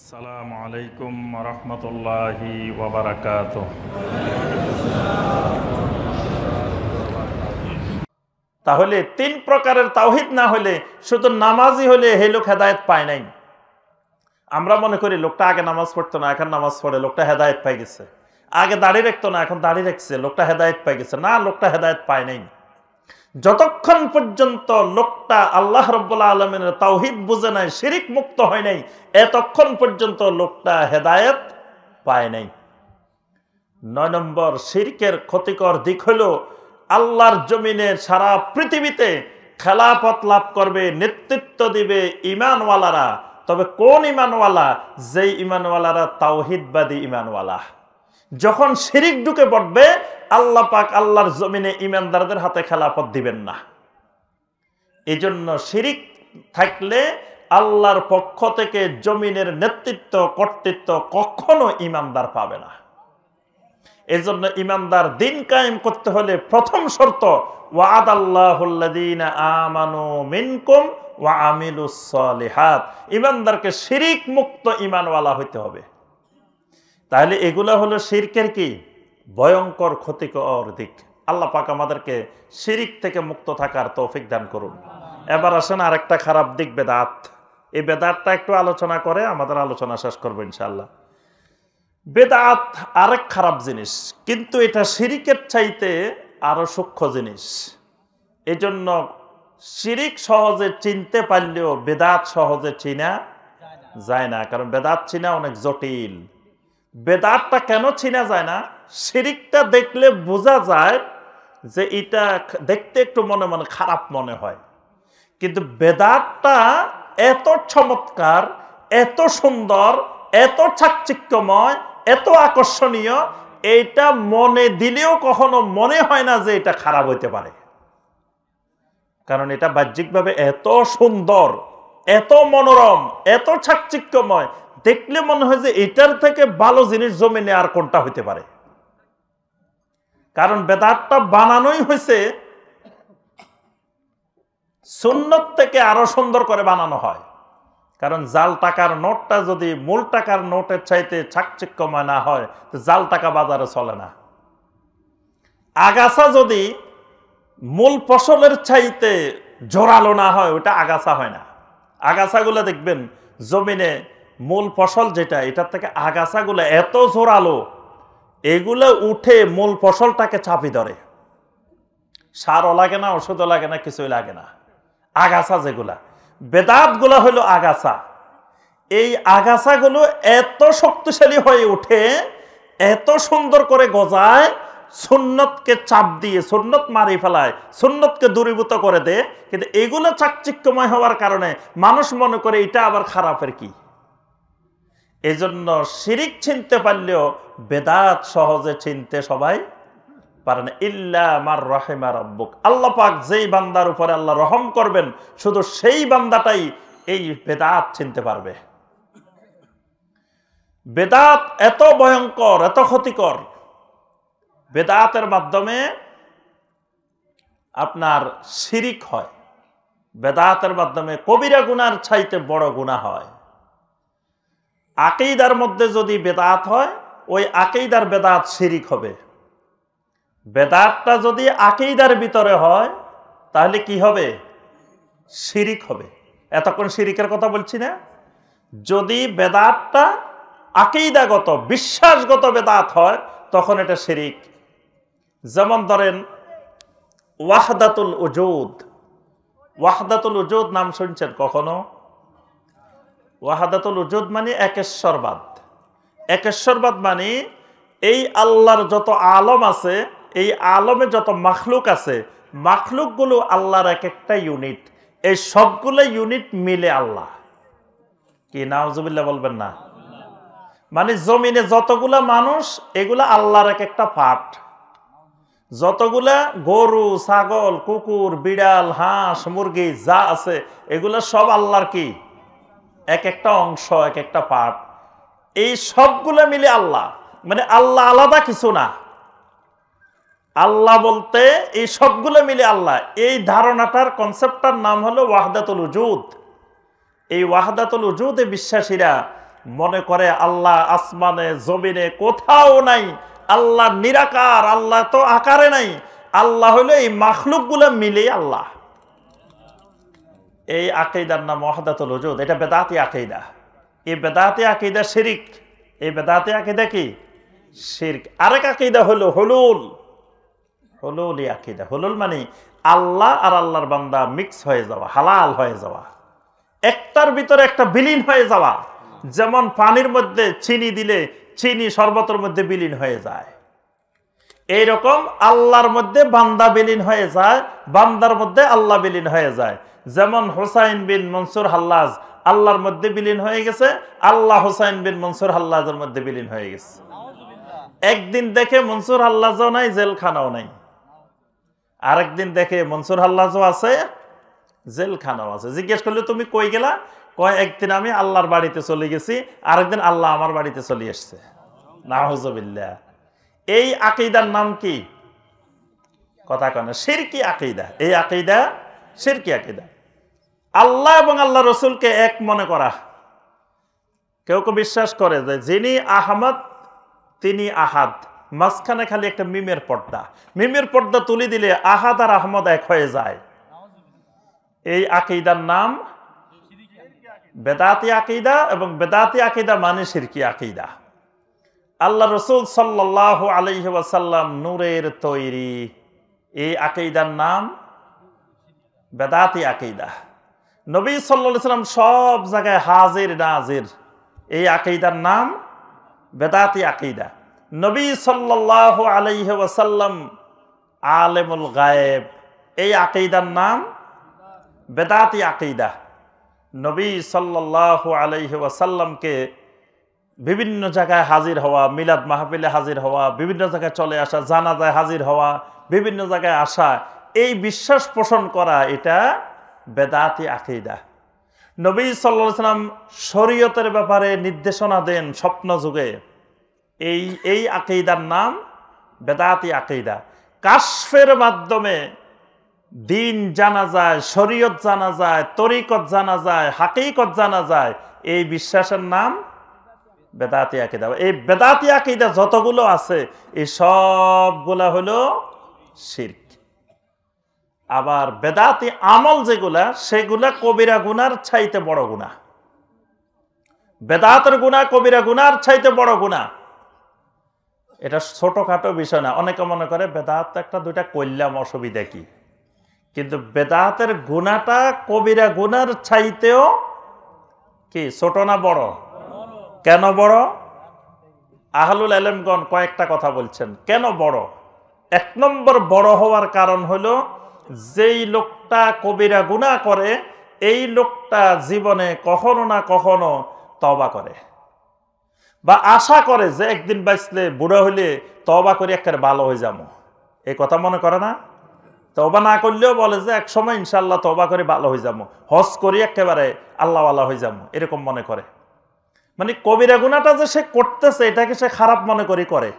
আসসালামু আলাইকুম রহমতুল্লাহি ওবরাকাত তাহলে তিন প্রকারের তাওহিদ না হলে শুধু নামাজই হলে হে লোক হেদায়ত পায় নাই আমরা মনে করি লোকটা আগে নামাজ পড়তো না এখন নামাজ পড়ে লোকটা হেদায়ত পাই গেছে আগে দাঁড়িয়ে রাখতো না এখন দাঁড়িয়ে রাখছে লোকটা হেদায়ত পাই গেছে না লোকটা হেদায়ত পায় নাই যতক্ষণ পর্যন্ত লোকটা আল্লাহ রব্বুল্লা আলমিনের তাওহিদ বুঝে নাই শিরিক মুক্ত হয় নাই এতক্ষণ পর্যন্ত লোকটা হেদায়েত পায় নাই নয় নম্বর শিরকের ক্ষতিকর দিক হল আল্লাহর জমিনে সারা পৃথিবীতে খেলাপথ লাভ করবে নেতৃত্ব দিবে ইমানওয়ালারা তবে কোন ইমানওয়ালা যেই ইমানওয়ালারা তাওহিদবাদী ইমানওয়ালা যখন শিরিক ঢুকে পড়বে আল্লাহ পাক আল্লাহর জমিনে ইমানদারদের হাতে খেলাফত দিবেন না এই জন্য শিরিক থাকলে আল্লাহর পক্ষ থেকে জমিনের নেতৃত্ব কর্তৃত্ব কখনো ইমানদার পাবে না এজন্য ইমানদার দিন কায়েম করতে হলে প্রথম শর্ত ওয়াদ আল্লাহুল্লাদিনা মিনকুম ওয়া ইমানদারকে শিরিক মুক্ত ইমানওয়ালা হইতে হবে তাহলে এগুলা হলো শিরকের কি ভয়ঙ্কর ক্ষতিকর দিক আল্লাহ পাক আমাদেরকে শিরিক থেকে মুক্ত থাকার তৌফিক দান করুন এবার আসেন আরেকটা খারাপ দিক বেদাত এই বেদাতটা একটু আলোচনা করে আমাদের আলোচনা শেষ করবো ইনশাল্লাহ বেদাত আরেক খারাপ জিনিস কিন্তু এটা শিরিকের চাইতে আরও সূক্ষ্ম জিনিস এই জন্য শিরিক সহজে চিনতে পারলেও বেদাত সহজে চিনা যায় না কারণ বেদাত চিনা অনেক জটিল বেদাতটা কেন চিনা যায় না সিরিকটা দেখলে বোঝা যায় যে এটা দেখতে একটু মনে মনে খারাপ মনে হয় কিন্তু বেদাতটা এত চমৎকার এত সুন্দর এত চাকচিক্যময় এত আকর্ষণীয় এটা মনে দিলেও কখনো মনে হয় না যে এটা খারাপ হইতে পারে কারণ এটা বাহ্যিকভাবে এত সুন্দর এত মনোরম এত চাকচিক্যময় দেখলে মনে হয় যে এটার থেকে ভালো জিনিস জমিনে আর কোনটা হইতে পারে কারণ বেদাতটা বানানোই হয়েছে সুন্নত থেকে আরো সুন্দর করে বানানো হয় কারণ জাল টাকার নোটটা যদি মূল টাকার নোটের চাইতে চাকচিক্যময় না হয় তো জাল টাকা বাজারে চলে না আগাছা যদি মূল ফসলের চাইতে জোরালো না হয় ওটা আগাছা হয় না আগাছাগুলো দেখবেন জমিনে মূল ফসল যেটা এটার থেকে আগাছাগুলো এত জোরালো এগুলো উঠে মূল ফসলটাকে চাপি ধরে সারও লাগে না ওষুধও লাগে না কিছুই লাগে না আগাছা যেগুলা বেদাতগুলো হইলো আগাছা এই আগাছাগুলো এত শক্তিশালী হয়ে উঠে এত সুন্দর করে গজায় সুন্নতকে চাপ দিয়ে সুন্নত মারি ফেলায় সুন্নতকে দূরীভূত করে দেয় কিন্তু এগুলো চাকচিক্যময় হওয়ার কারণে মানুষ মনে করে এটা আবার খারাপের কি এজন্য শিরিক চিনতে পারলেও বেদাত সহজে চিনতে সবাই পারে না ইল্লা আমার রহেমা রব্বুক আল্লাহ পাক যেই বান্দার উপরে আল্লাহ রহম করবেন শুধু সেই বান্দাটাই এই বেদাত চিনতে পারবে বেদাত এত ভয়ঙ্কর এত ক্ষতিকর বেদাতের মাধ্যমে আপনার শিরিক হয় বেদাতের মাধ্যমে কবিরা গুনার ছাইতে বড় গুণা হয় আকেইদার মধ্যে যদি বেদাত হয় ওই আকেইদার বেদাত শিরিক হবে বেদাতটা যদি আকেইদার ভিতরে হয় তাহলে কি হবে শিরিক হবে এতক্ষণ শিরিকের কথা বলছি না যদি বেদাতটা আকেইদাগত বিশ্বাসগত বেদাত হয় তখন এটা শিরিক যেমন ধরেন ওয়াহদাতুল উজুদ ওয়াহদাতুল উজুদ নাম শুনছেন কখনো ওয়াহাদাতুল উজুদ মানে একেশ্বরবাদ একেশ্বরবাদ মানে এই আল্লাহর যত আলম আছে এই আলমে যত মাখলুক আছে মাখলুকগুলো আল্লাহর এক একটা ইউনিট এই সবগুলো ইউনিট মিলে আল্লাহ কি নাওজুবিল্লাহ বলবেন না মানে জমিনে যতগুলা মানুষ এগুলা আল্লাহর এক একটা পাঠ যতগুলা গরু ছাগল কুকুর বিড়াল হাঁস মুরগি যা আছে এগুলা সব আল্লাহর কি এক একটা অংশ এক একটা পার্ট এই সবগুলো মিলে আল্লাহ মানে আল্লাহ আলাদা কিছু না আল্লাহ বলতে এই সবগুলো মিলে আল্লাহ এই ধারণাটার কনসেপ্টটার নাম হলো ওয়াহদাতুল উজুদ এই ওয়াহদাতুল উজুদে বিশ্বাসীরা মনে করে আল্লাহ আসমানে জমিনে কোথাও নাই আল্লাহ নিরাকার আল্লাহ তো আকারে নাই আল্লাহ হলো এই মাখলুকগুলো মিলে আল্লাহ এই আকেইদার নাম মহাদাতুল ওজুদ এটা বেদাতি আকেইদা এই বেদাতি আকিদা শিরিক এই বেদাতে আকিদা কি শিরক আরেক আকেইদা হলো হলুল হলুল এই আকিদা হলুল মানে আল্লাহ আর আল্লাহর বান্দা মিক্স হয়ে যাওয়া হালাল হয়ে যাওয়া একটার ভিতরে একটা বিলীন হয়ে যাওয়া যেমন পানির মধ্যে চিনি দিলে চিনি শরবতের মধ্যে বিলীন হয়ে যায় এইরকম আল্লাহর মধ্যে বান্দা বিলীন হয়ে যায় বান্দার মধ্যে আল্লাহ বিলীন হয়ে যায় যেমন হোসাইন বিন মনসুর হাল্লাজ আল্লাহর মধ্যে বিলীন হয়ে গেছে আল্লাহ হোসাইন বিন মনসুর হাল্লাজের মধ্যে বিলীন হয়ে গেছে একদিন দেখে মনসুর হাল্লাজও নাই জেলখানাও নাই আরেকদিন দেখে মনসুর হাল্লাজও আছে জেলখানাও আছে জিজ্ঞেস করলে তুমি কই গেলা কয় একদিন আমি আল্লাহর বাড়িতে চলে গেছি আরেকদিন আল্লাহ আমার বাড়িতে চলে এসছে নাহজবিল্লা এই আকিদার নাম কি কথা কেন সিরকি আকিদা এই আকিদা সিরকি আকিদা আল্লাহ এবং আল্লাহ রসুলকে এক মনে করা কেউ কেউ বিশ্বাস করে যে যিনি আহমদ তিনি আহাদ মাঝখানে খালি একটা মিমের পর্দা মিমের পর্দা তুলি দিলে আহাদ আর আহমদ এক হয়ে যায় এই আকিদার নাম বেদাতি আকিদা এবং বেদাতি আকিদা মানে সিরকি আকিদা আল্লাহ রসুল সাল্লাহ আলহি ওয়াসাল্লাম নূরের তৈরি এই আকেইদার নাম বেদাতি আকেইদা নবী সাল্লা সাল্লাম সব জায়গায় হাজির নাজির এই আকেইদার নাম বেদাতি আকেইদা নবী সাল্লাহ আলহি ওয়াসাল্লাম আলেমুল গায়েব এই আকেইদার নাম বেদাতি আকেইদা নবী সাল্লাহ আলহি ওয়াসাল্লামকে বিভিন্ন জায়গায় হাজির হওয়া মিলাদ মাহফিলে হাজির হওয়া বিভিন্ন জায়গায় চলে আসা জানাজায় হাজির হওয়া বিভিন্ন জায়গায় আসা এই বিশ্বাস পোষণ করা এটা বেদাতি আকিদা নবী সাল্লা সাল্লাম শরীয়তের ব্যাপারে নির্দেশনা দেন স্বপ্ন যুগে এই এই আকিদার নাম বেদাতি আকিদা কাশফের মাধ্যমে দিন জানা যায় শরীয়ত জানা যায় তরিকত জানা যায় হাকিকত জানা যায় এই বিশ্বাসের নাম বেদাতি আকিদা এই বেদাতি আকিদা যতগুলো আছে এই সবগুলা হলো শির্ক আবার বেদাতি আমল যেগুলা সেগুলা কবিরা গুনার ছাইতে বড় গুণা বেদাতের গুণা কবিরা গুনার ছাইতে বড় গুণা এটা ছোটখাটো বিষয় না অনেকে মনে করে বেদাত একটা দুইটা কল্যাণ অসুবিধা কি কিন্তু বেদাতের গুণাটা কবিরা গুনার ছাইতেও কি ছোট না বড় কেন বড় আহলুল আলমগণ কয়েকটা কথা বলছেন কেন বড় এক নম্বর বড় হওয়ার কারণ হলো যেই লোকটা কবিরা গুণা করে এই লোকটা জীবনে কখনো না কখনো তবা করে বা আশা করে যে একদিন বাঁচলে বুড়ো হইলে তবা করে একবার ভালো হয়ে যাবো এই কথা মনে করে না তবা না করলেও বলে যে এক সময় ইনশাল্লাহ তবা করে ভালো হয়ে যাবো হজ করি একেবারে আল্লাহ আল্লাহ হয়ে যাবো এরকম মনে করে মানে কবিরা গুণাটা যে সে করতেছে এটাকে সে খারাপ মনে করি করে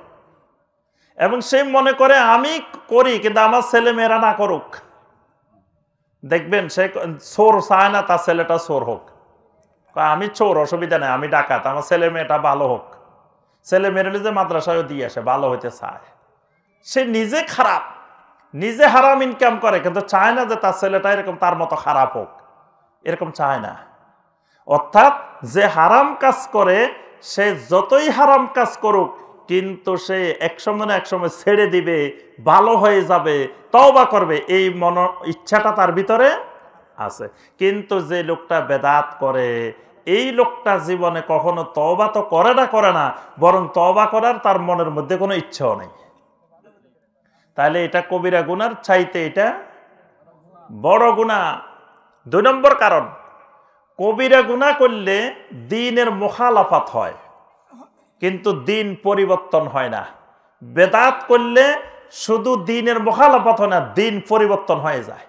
এবং সে মনে করে আমি করি কিন্তু আমার ছেলে মেয়েরা না করুক দেখবেন সে চোর চায় না তার ছেলেটা চোর হোক আমি চোর অসুবিধা নেই আমি ডাকাত আমার ছেলে মেয়েটা ভালো হোক ছেলে মেয়েরা যে মাদ্রাসায় দিয়ে আসে ভালো হইতে চায় সে নিজে খারাপ নিজে হারাম ইনকাম করে কিন্তু চায় না যে তার ছেলেটা এরকম তার মতো খারাপ হোক এরকম চায় না অর্থাৎ যে হারাম কাজ করে সে যতই হারাম কাজ করুক কিন্তু সে একসময় না একসময় ছেড়ে দিবে ভালো হয়ে যাবে তওবা করবে এই মন ইচ্ছাটা তার ভিতরে আছে কিন্তু যে লোকটা বেদাত করে এই লোকটা জীবনে কখনো তওবা তো করে না করে না বরং তওবা করার তার মনের মধ্যে কোনো ইচ্ছাও নেই তাহলে এটা কবিরা গুনার চাইতে এটা বড় গুণা দুই নম্বর কারণ কবিরা গুণা করলে দিনের মুখালাফাত হয় কিন্তু দিন পরিবর্তন হয় না বেদাত করলে শুধু দিনের মুখালাফাত হয় না দিন পরিবর্তন হয়ে যায়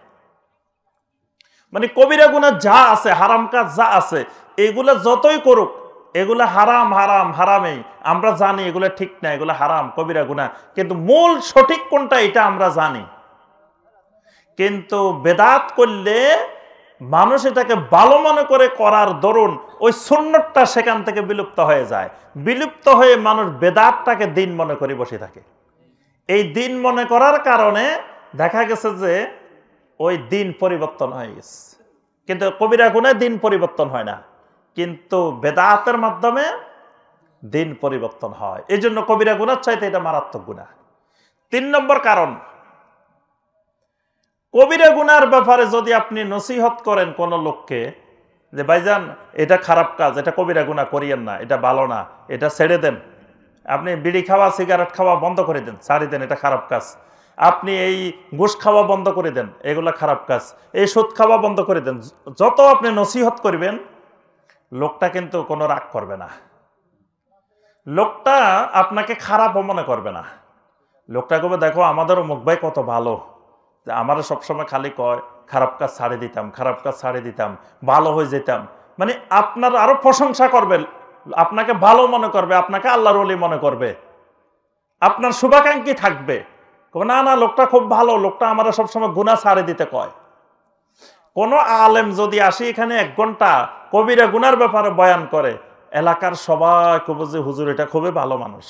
মানে কবিরা গুণা যা আছে হারাম কাজ যা আছে এগুলা যতই করুক এগুলা হারাম হারাম হারামেই আমরা জানি এগুলা ঠিক না এগুলা হারাম কবিরা গুণা কিন্তু মূল সঠিক কোনটা এটা আমরা জানি কিন্তু বেদাত করলে মানুষ এটাকে ভালো মনে করে করার দরুন ওই সুন্নতটা সেখান থেকে বিলুপ্ত হয়ে যায় বিলুপ্ত হয়ে মানুষ বেদাতটাকে দিন মনে করে বসে থাকে এই দিন মনে করার কারণে দেখা গেছে যে ওই দিন পরিবর্তন হয়ে গেছে কিন্তু কবিরা গুণে দিন পরিবর্তন হয় না কিন্তু বেদাতের মাধ্যমে দিন পরিবর্তন হয় এই জন্য কবিরা গুণার চাইতে এটা মারাত্মক গুণা তিন নম্বর কারণ কবিরা গুনার ব্যাপারে যদি আপনি নসিহত করেন কোন লোককে যে ভাইজান এটা খারাপ কাজ এটা কবিরা গুণা করিয়েন না এটা ভালো না এটা ছেড়ে দেন আপনি বিড়ি খাওয়া সিগারেট খাওয়া বন্ধ করে দেন ছাড়ি দেন এটা খারাপ কাজ আপনি এই ঘুষ খাওয়া বন্ধ করে দেন এগুলো খারাপ কাজ এই সুদ খাওয়া বন্ধ করে দেন যত আপনি নসিহত করবেন লোকটা কিন্তু কোনো রাগ করবে না লোকটা আপনাকে খারাপও মনে করবে না লোকটা কবে দেখো আমাদেরও মুখ ভাই কত ভালো আমারও সবসময় খালি কয় খারাপ কাজ ছাড়ে দিতাম খারাপ কাজ ছাড়ে দিতাম ভালো হয়ে যেতাম মানে আপনার আরও প্রশংসা করবে আপনাকে ভালো মনে করবে আপনাকে আল্লাহর অলি মনে করবে আপনার শুভাকাঙ্ক্ষী থাকবে না না লোকটা খুব ভালো লোকটা আমরা সবসময় গুণা ছাড়ে দিতে কয় কোনো আলেম যদি আসি এখানে এক ঘন্টা কবিরা গুনার ব্যাপারে বয়ান করে এলাকার সবাই কব যে হুজুর এটা খুবই ভালো মানুষ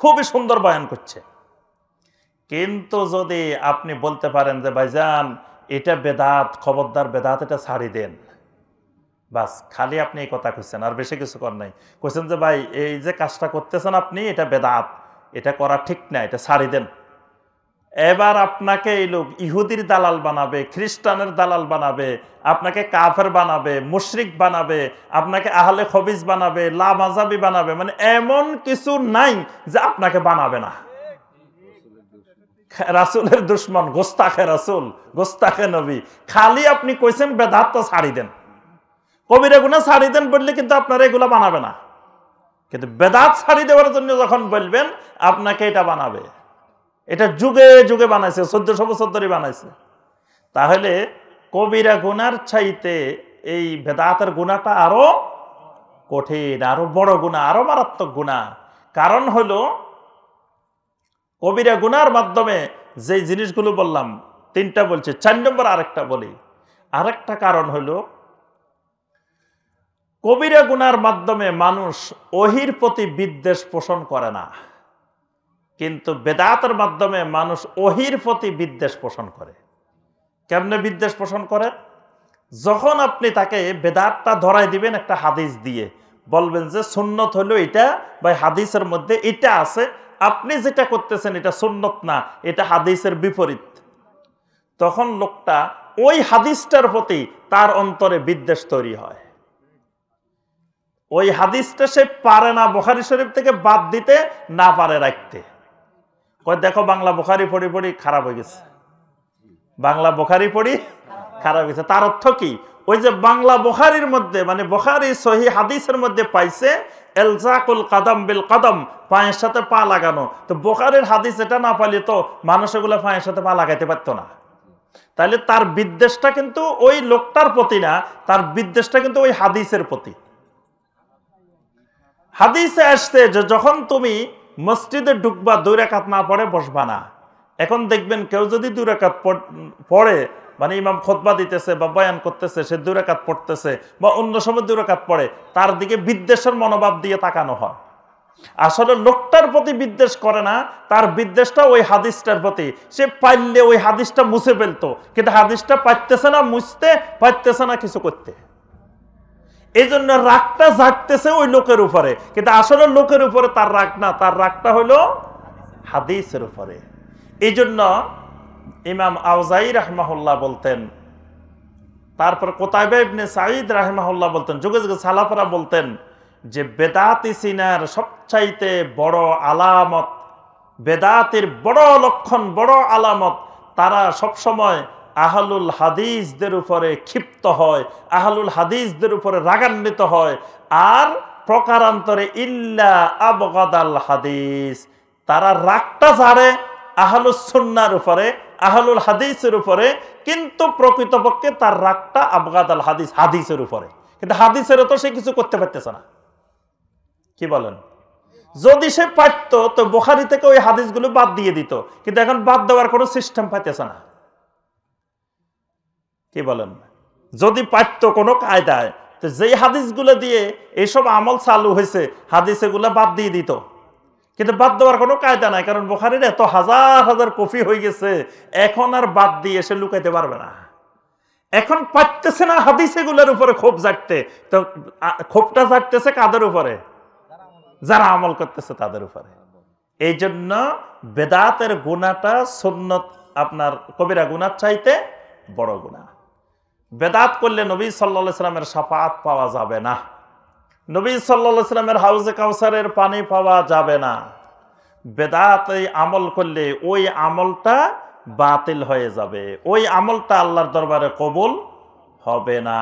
খুবই সুন্দর বয়ান করছে কিন্তু যদি আপনি বলতে পারেন যে ভাইজান এটা বেদাত খবরদার বেদাত এটা ছাড়ি দেন বাস খালি আপনি এই কথা কইছেন আর বেশি কিছু কর নাই কইছেন যে ভাই এই যে কাজটা করতেছেন আপনি এটা বেদাত এটা করা ঠিক না এটা ছাড়ি দেন এবার আপনাকে এই লোক ইহুদির দালাল বানাবে খ্রিস্টানের দালাল বানাবে আপনাকে কাফের বানাবে মুশরিক বানাবে আপনাকে আহলে খবিজ বানাবে মাজাবি বানাবে মানে এমন কিছু নাই যে আপনাকে বানাবে না রাসুলের দুশ্মন গোস্তাখে রাসুল গোস্তাখে নবী খালি আপনি কইছেন বেদাত তো ছাড়ি দেন কবিরা গুণা ছাড়ি দেন বললে কিন্তু আপনার এগুলা বানাবে না কিন্তু বেদাত ছাড়ি দেওয়ার জন্য যখন বলবেন আপনাকে এটা বানাবে এটা যুগে যুগে বানাইছে চোদ্দশো বছর ধরে বানাইছে তাহলে কবিরা গুনার চাইতে এই বেদাতের গুণাটা আরো কঠিন আরো বড় গুণা আরো মারাত্মক গুণা কারণ হলো কবিরা গুনার মাধ্যমে যে জিনিসগুলো বললাম তিনটা বলছে চার নম্বর আরেকটা বলি আরেকটা কারণ হলো কবিরা গুনার মাধ্যমে মানুষ অহির প্রতি বিদ্বেষ পোষণ করে না কিন্তু বেদাতের মাধ্যমে মানুষ অহির প্রতি বিদ্বেষ পোষণ করে কেমনে বিদ্বেষ পোষণ করে যখন আপনি তাকে বেদাতটা ধরাই দিবেন একটা হাদিস দিয়ে বলবেন যে সুন্নত হলো এটা বা হাদিসের মধ্যে এটা আছে আপনি যেটা করতেছেন এটা সুন্নত না এটা হাদিসের বিপরীত তখন লোকটা ওই হাদিসটার প্রতি তার অন্তরে বিদ্বেষ তৈরি হয় ওই হাদিসটা সে পারে না বোখারি শরীফ থেকে বাদ দিতে না পারে রাখতে কয় দেখো বাংলা বোখারি পড়ি পড়ি খারাপ হয়ে গেছে বাংলা বোখারি পড়ি খারাপ হয়েছে তার অর্থ কি ওই যে বাংলা বখারির মধ্যে মানে বখারি সহি হাদিসের মধ্যে পাইছে এলজাকুল কাদাম বিল কাদম পায়ের সাথে পা লাগানো তো বখারের হাদিস এটা না পাইলে তো মানুষ এগুলো পায়ের সাথে পা লাগাইতে পারতো না তাহলে তার বিদ্বেষটা কিন্তু ওই লোকটার প্রতি না তার বিদ্বেষটা কিন্তু ওই হাদিসের প্রতি হাদিসে আসছে যে যখন তুমি মসজিদে ঢুকবা দুই রেখাত না পড়ে বসবা না এখন দেখবেন কেউ যদি দুই রেখাত পড়ে মানে ইমাম খোদবা দিতেছে বা বয়ান করতেছে সে দুরাকাত পড়তেছে বা অন্য সময় দুরাকাত পড়ে তার দিকে বিদ্বেষের মনোভাব দিয়ে তাকানো হয় আসলে লোকটার প্রতি বিদ্বেষ করে না তার বিদ্বেষটা ওই হাদিসটার প্রতি সে পাইলে ওই হাদিসটা মুছে ফেলতো কিন্তু হাদিসটা পাইতেছে না মুছতে পাইতেছে না কিছু করতে এই জন্য রাগটা জাগতেছে ওই লোকের উপরে কিন্তু আসলে লোকের উপরে তার রাগ না তার রাগটা হলো হাদিসের উপরে এই জন্য ইমাম আউজাই রাহমাহুল্লাহ বলতেন তারপর কোতাইবা ইবনে সাঈদ রাহমাহুল্লাহ বলতেন যুগে যুগে সালাফরা বলতেন যে বেদাতি সিনার সবচাইতে বড় আলামত বেদাতির বড় লক্ষণ বড় আলামত তারা সবসময় আহলুল হাদিসদের উপরে ক্ষিপ্ত হয় আহলুল হাদিসদের উপরে রাগান্বিত হয় আর প্রকারান্তরে ইল্লা আবগাদাল হাদিস তারা রাগটা ঝাড়ে আহলুসন্নার উপরে আহলুল হাদিসের উপরে কিন্তু প্রকৃতপক্ষে তার রাগটা আবগাদ আল হাদিস হাদিসের উপরে কিন্তু হাদিসেরও তো সে কিছু করতে পারতেছে না কি বলেন যদি সে পারত তো বোখারি থেকে ওই হাদিসগুলো বাদ দিয়ে দিত কিন্তু এখন বাদ দেওয়ার কোনো সিস্টেম পাইতেছে না কি বলেন যদি পারত কোনো কায়দায় তো যেই হাদিসগুলো দিয়ে এইসব আমল চালু হয়েছে হাদিসেগুলো বাদ দিয়ে দিত কিন্তু বাদ দেওয়ার কোনো কায়দা নাই কারণ বোখারির এত হাজার হাজার কফি হয়ে গেছে এখন আর বাদ দিয়ে এসে লুকাইতে পারবে না এখন পারতেছে না হাদিস এগুলোর উপরে ক্ষোভ জাগতে তো ক্ষোভটা জাগতেছে কাদের উপরে যারা আমল করতেছে তাদের উপরে এই জন্য বেদাতের গুণাটা সন্ন্যত আপনার কবিরা গুণার চাইতে বড় গুণা বেদাত করলে নবী সাল্লা সাল্লামের সাফাত পাওয়া যাবে না নবী সাল্লামের হাউজে কাউসারের পানি পাওয়া যাবে না বেদাত আমল করলে ওই আমলটা বাতিল হয়ে যাবে ওই আমলটা আল্লাহর দরবারে কবুল হবে না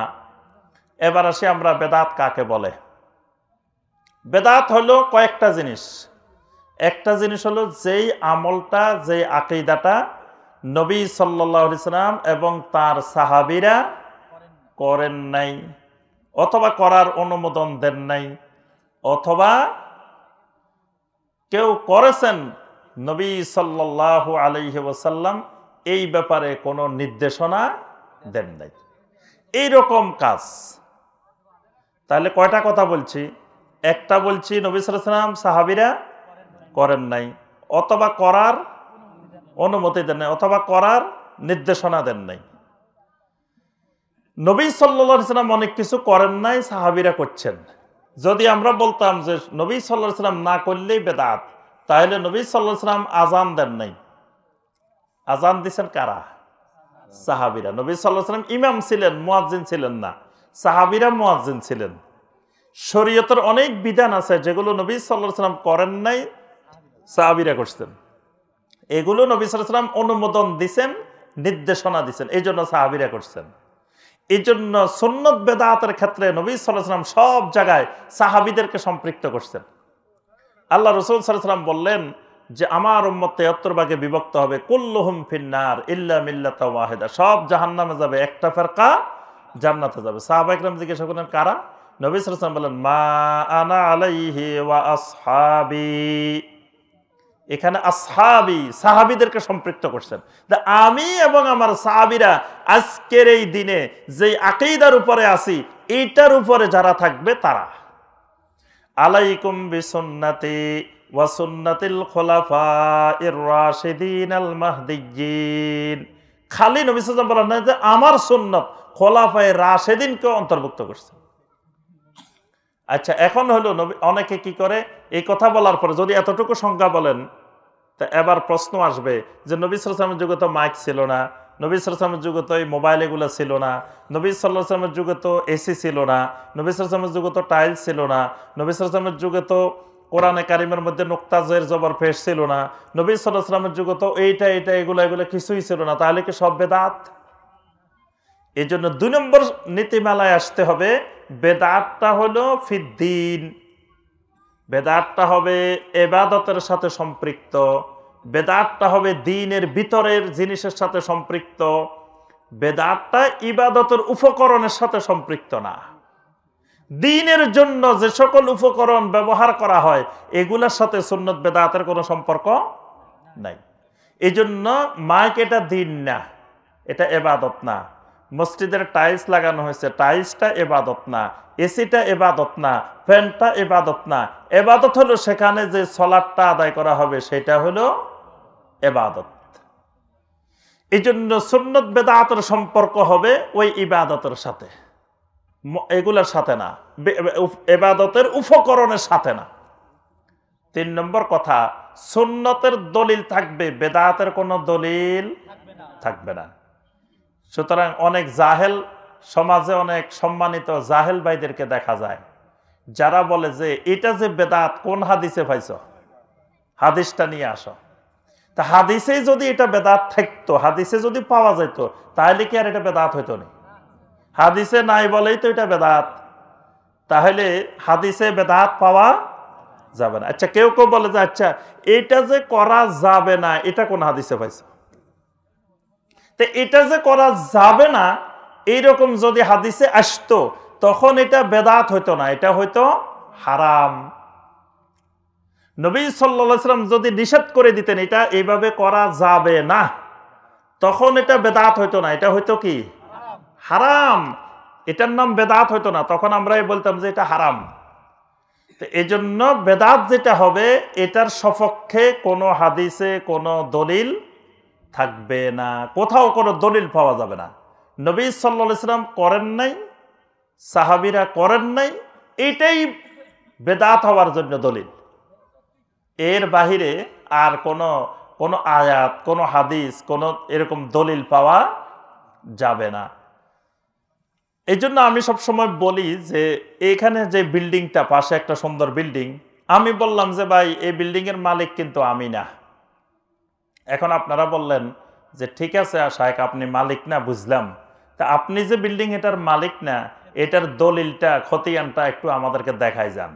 এবার আসি আমরা বেদাত কাকে বলে বেদাত হলো কয়েকটা জিনিস একটা জিনিস হলো যেই আমলটা যেই আকিদাটা নবী সাল্লাহ সাল্লাম এবং তার সাহাবিরা করেন নাই অথবা করার অনুমোদন দেন নাই অথবা কেউ করেছেন নবী সাল্লাহ আলহি ওসাল্লাম এই ব্যাপারে কোনো নির্দেশনা দেন নাই এইরকম কাজ তাহলে কয়টা কথা বলছি একটা বলছি নবী সালাম সাহাবিরা করেন নাই অথবা করার অনুমতি দেন নাই অথবা করার নির্দেশনা দেন নাই নবী সাল্লা সাল্লাম অনেক কিছু করেন নাই সাহাবিরা করছেন যদি আমরা বলতাম যে নবী সাল্লাহ সাল্লাম না করলেই বেদাত তাহলে নবী সাল্লাহ সাল্লাম আজান দেন নাই আজান দিছেন কারা সাহাবিরা নবী সাল্লাহ সাল্লাম ইমাম ছিলেন মুয়াজ্জিন ছিলেন না সাহাবিরা মুয়াজ্জিন ছিলেন শরীয়তের অনেক বিধান আছে যেগুলো নবী সাল্লাহ সাল্লাম করেন নাই সাহাবিরা করছেন এগুলো নবী সাল্লাহ সাল্লাম অনুমোদন দিছেন নির্দেশনা দিছেন এই জন্য সাহাবিরা করছেন এই জন্য সন্ন্যত বেদাতের ক্ষেত্রে নবী সাল্লাম সব জায়গায় সাহাবিদেরকে সম্পৃক্ত করছেন আল্লাহ রসুল সাল্লাম বললেন যে আমার উম্মত বিভক্ত হবে কুল্লুহম ফিন্নার ইল্লা সব ওয়াহেদা সব জাহান্নামে যাবে একটা ফেরকা জান্নাতে যাবে সাহাবাইকরাম জিজ্ঞাসা করলেন কারা নবী সাল্লাম বললেন মা আনা আলাইহি ওয়া আসহাবি এখানে আসহাবি সাহাবিদেরকে সম্পৃক্ত করছেন আমি এবং আমার সাহাবিরা আজকের এই দিনে যে আকেইদার উপরে আসি এইটার উপরে যারা থাকবে তারা আলাইকুম বিসন্নাতি ওয়াসুন্নাতিল খোলাফা এর রাশেদিন আল মাহদিগিন খালি নবী সাল্লাম বলেন না যে আমার সুন্নত খোলাফায় রাশেদিনকে অন্তর্ভুক্ত করছেন আচ্ছা এখন হলো অনেকে কি করে এই কথা বলার পরে যদি এতটুকু সংজ্ঞা বলেন তা এবার প্রশ্ন আসবে যে নবী সালামের যুগে তো মাইক ছিল না নবী সালামের যুগে তো এই মোবাইল এগুলো ছিল না নবী সাল্লাহামের যুগে তো এসি ছিল না নবী সালামের যুগে তো টাইল ছিল না নবী সালামের যুগে তো কোরআনে কারিমের মধ্যে নোক্তাজের জবর ফেস ছিল না নবী সাল্লাহ সাল্লামের যুগে তো এইটা এইটা এগুলো এগুলো কিছুই ছিল না তাহলে কি সব বেদাত এই জন্য দুই নম্বর নীতিমালায় আসতে হবে বেদাতটা হলো ফিদ্দিন বেদাতটা হবে এবাদতের সাথে সম্পৃক্ত বেদাতটা হবে দিনের ভিতরের জিনিসের সাথে সম্পৃক্ত বেদাতটা ইবাদতের উপকরণের সাথে সম্পৃক্ত না দিনের জন্য যে সকল উপকরণ ব্যবহার করা হয় এগুলোর সাথে সুন্নত বেদাতের কোনো সম্পর্ক নাই এই জন্য মাইক এটা দিন না এটা এবাদত না মসজিদের টাইলস লাগানো হয়েছে টাইলসটা এবাদত না এসিটা এবাদত না ফ্যানটা এবাদত না এবাদত হলো সেখানে যে সলাটটা আদায় করা হবে সেটা হলো এবাদত এই জন্য সুন্নত বেদাতের সম্পর্ক হবে ওই ইবাদতের সাথে এগুলোর সাথে না এবাদতের উপকরণের সাথে না তিন নম্বর কথা সুন্নতের দলিল থাকবে বেদাতের কোনো দলিল থাকবে না সুতরাং অনেক জাহেল সমাজে অনেক সম্মানিত জাহেল ভাইদেরকে দেখা যায় যারা বলে যে এটা যে বেদাত কোন হাদিসে পাইছ হাদিসটা নিয়ে আসো তা হাদিসেই যদি এটা বেদাত থাকতো হাদিসে যদি পাওয়া যেত তাহলে কি আর এটা বেদাত হইতো না হাদিসে নাই বলেই তো এটা বেদাত তাহলে হাদিসে বেদাত পাওয়া যাবে না আচ্ছা কেউ কেউ বলে যে আচ্ছা এটা যে করা যাবে না এটা কোন হাদিসে পাইছে তো এটা যে করা যাবে না এইরকম যদি হাদিসে আসত তখন এটা বেদাত হইতো না এটা হইতো হারাম নবী সাল্লাম যদি নিষেধ করে দিতেন এটা এইভাবে করা যাবে না তখন এটা বেদাত হইতো না এটা হইতো কি হারাম এটার নাম বেদাত হইতো না তখন আমরাই বলতাম যে এটা হারাম তো এই জন্য বেদাত যেটা হবে এটার সপক্ষে কোনো হাদিসে কোনো দলিল থাকবে না কোথাও কোনো দলিল পাওয়া যাবে না নবী সাল্লা সাল্লাম করেন নাই সাহাবিরা করেন নাই এটাই বেদাত হওয়ার জন্য দলিল এর বাহিরে আর কোনো কোনো আয়াত কোনো হাদিস কোনো এরকম দলিল পাওয়া যাবে না এই জন্য আমি সবসময় বলি যে এখানে যে বিল্ডিংটা পাশে একটা সুন্দর বিল্ডিং আমি বললাম যে ভাই এই বিল্ডিংয়ের মালিক কিন্তু আমি না এখন আপনারা বললেন যে ঠিক আছে শাহেক আপনি মালিক না বুঝলাম তা আপনি যে বিল্ডিং এটার মালিক না এটার দলিলটা খতিয়ানটা একটু আমাদেরকে দেখাই যান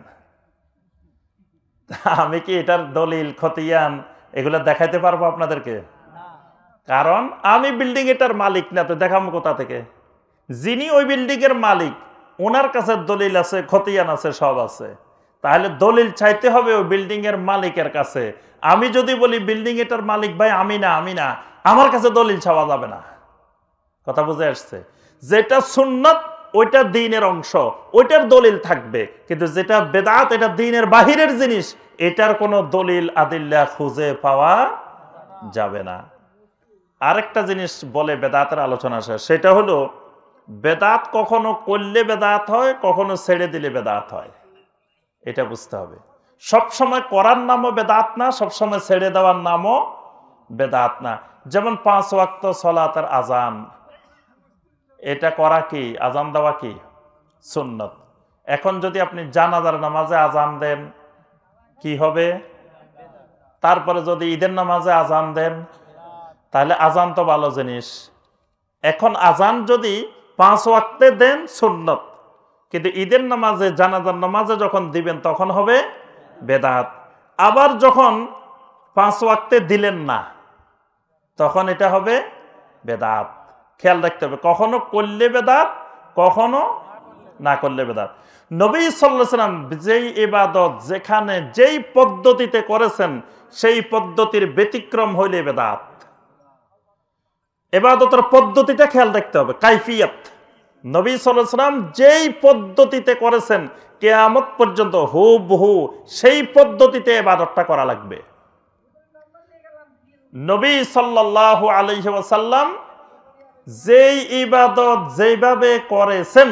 আমি কি এটার দলিল খতিয়ান এগুলো দেখাইতে পারবো আপনাদেরকে কারণ আমি বিল্ডিং এটার মালিক না তো দেখাম কোথা থেকে যিনি ওই বিল্ডিংয়ের মালিক ওনার কাছে দলিল আছে খতিয়ান আছে সব আছে তাহলে দলিল চাইতে হবে ওই বিল্ডিংয়ের মালিকের কাছে আমি যদি বলি বিল্ডিং এটার মালিক ভাই আমি না আমি না আমার কাছে দলিল ছাওয়া যাবে না কথা বুঝে আসছে যেটা সুন্নত ওইটা দিনের অংশ ওইটার দলিল থাকবে কিন্তু যেটা বেদাত এটা দিনের বাহিরের জিনিস এটার কোনো দলিল আদিল্লা খুঁজে পাওয়া যাবে না আরেকটা জিনিস বলে বেদাতের আলোচনা আসে সেটা হলো বেদাত কখনো করলে বেদাত হয় কখনো ছেড়ে দিলে বেদাত হয় এটা বুঝতে হবে সবসময় করার নামও বেদাত না সবসময় ছেড়ে দেওয়ার নামও বেদাত না যেমন পাঁচ ওয়াক্ত সলাতের আজান এটা করা কি আজান দেওয়া কি সুন্নত এখন যদি আপনি জানাজার নামাজে আজান দেন কি হবে তারপরে যদি ঈদের নামাজে আজান দেন তাহলে আজান তো ভালো জিনিস এখন আজান যদি পাঁচ ওয়াক্তে দেন সুন্নত কিন্তু ঈদের নামাজে জানাজার নামাজে যখন দিবেন তখন হবে বেদাত আবার যখন পাঁচ ওয়াক্তে দিলেন না তখন এটা হবে বেদাত খেয়াল রাখতে হবে কখনো করলে বেদাত কখনো না করলে বেদাত নবী সাল্লাম যেই ইবাদত যেখানে যেই পদ্ধতিতে করেছেন সেই পদ্ধতির ব্যতিক্রম হইলে বেদাত এবাদতের পদ্ধতিটা খেয়াল রাখতে হবে কাইফিয়াত নবী সালাম যেই পদ্ধতিতে করেছেন কেয়ামত পর্যন্ত হু বহু সেই পদ্ধতিতে এবাদতটা করা লাগবে নবী সাল্লাহ আলহ্লাম যেই ইবাদত যেইভাবে করেছেন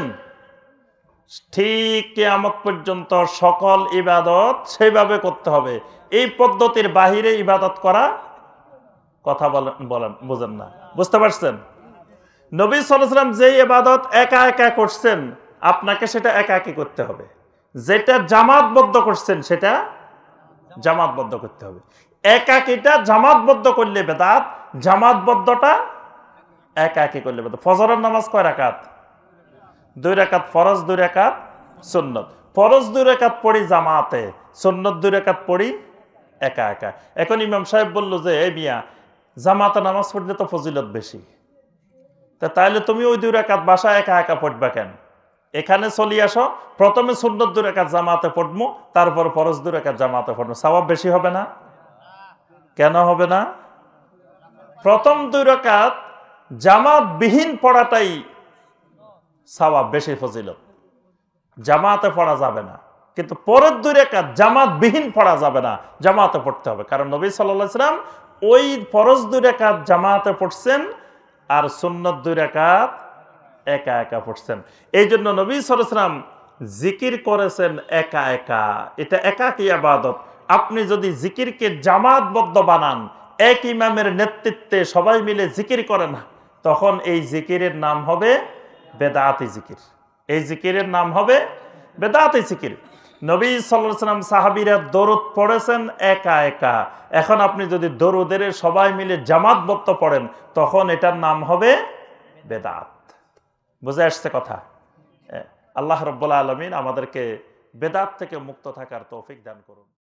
ঠিক কেয়ামত পর্যন্ত সকল ইবাদত সেইভাবে করতে হবে এই পদ্ধতির বাহিরে ইবাদত করা কথা বলেন বলেন বুঝেন না বুঝতে পারছেন নবী সালাম যেই এবাদত একা একা করছেন আপনাকে সেটা একা একই করতে হবে যেটা জামাতবদ্ধ করছেন সেটা জামাতবদ্ধ করতে হবে একাকিটা জামাতবদ্ধ করলে বেদাত জামাতবদ্ধটা একই করলে বেদাত ফজরের নামাজ কয় রাকাত দুই রাকাত ফরজ দুই রাকাত সুন্নত ফরজ দুই রেখাত পড়ি জামাতে সুন্নত দুই রেখাত পড়ি একা একা এখন ইমাম সাহেব বলল যে এ মিয়া জামাতে নামাজ পড়লে তো ফজিলত বেশি তা তাহলে তুমি ওই দুই রেখাত বাসায় একা একা পড়বা কেন এখানে চলি আসো প্রথমে সুন্দর দু রেখাত জামাতে পড়বো তারপর ফরজ দু রেখাত জামাতে পড়বো স্বভাব বেশি হবে না কেন হবে না প্রথম দুই রেখাত জামাতবিহীন পড়াটাই সবাব বেশি ফজিলত জামাতে পড়া যাবে না কিন্তু পরের দুই রেখাত জামাতবিহীন পড়া যাবে না জামাতে পড়তে হবে কারণ নবী সাল্লাহ সাল্লাম ওই ফরজ দুই রেখাত জামাতে পড়ছেন আর সুন্নত দুই রেখাত একা একা পড়ছেন এই জন্য নবী সরসরাম জিকির করেছেন একা একা এটা একা কি আবাদত আপনি যদি জিকিরকে জামাতবদ্ধ বানান এক ইমামের নেতৃত্বে সবাই মিলে জিকির করেন তখন এই জিকিরের নাম হবে বেদাতি জিকির এই জিকিরের নাম হবে বেদাতি জিকির নবী সাল্লাম সাহাবিরা দরুদ পড়েছেন একা একা এখন আপনি যদি দরুদের সবাই মিলে বক্ত পড়েন তখন এটার নাম হবে বেদাত বুঝে আসছে কথা আল্লাহ রব্বুল্লা আলমিন আমাদেরকে বেদাত থেকে মুক্ত থাকার তৌফিক দান করুন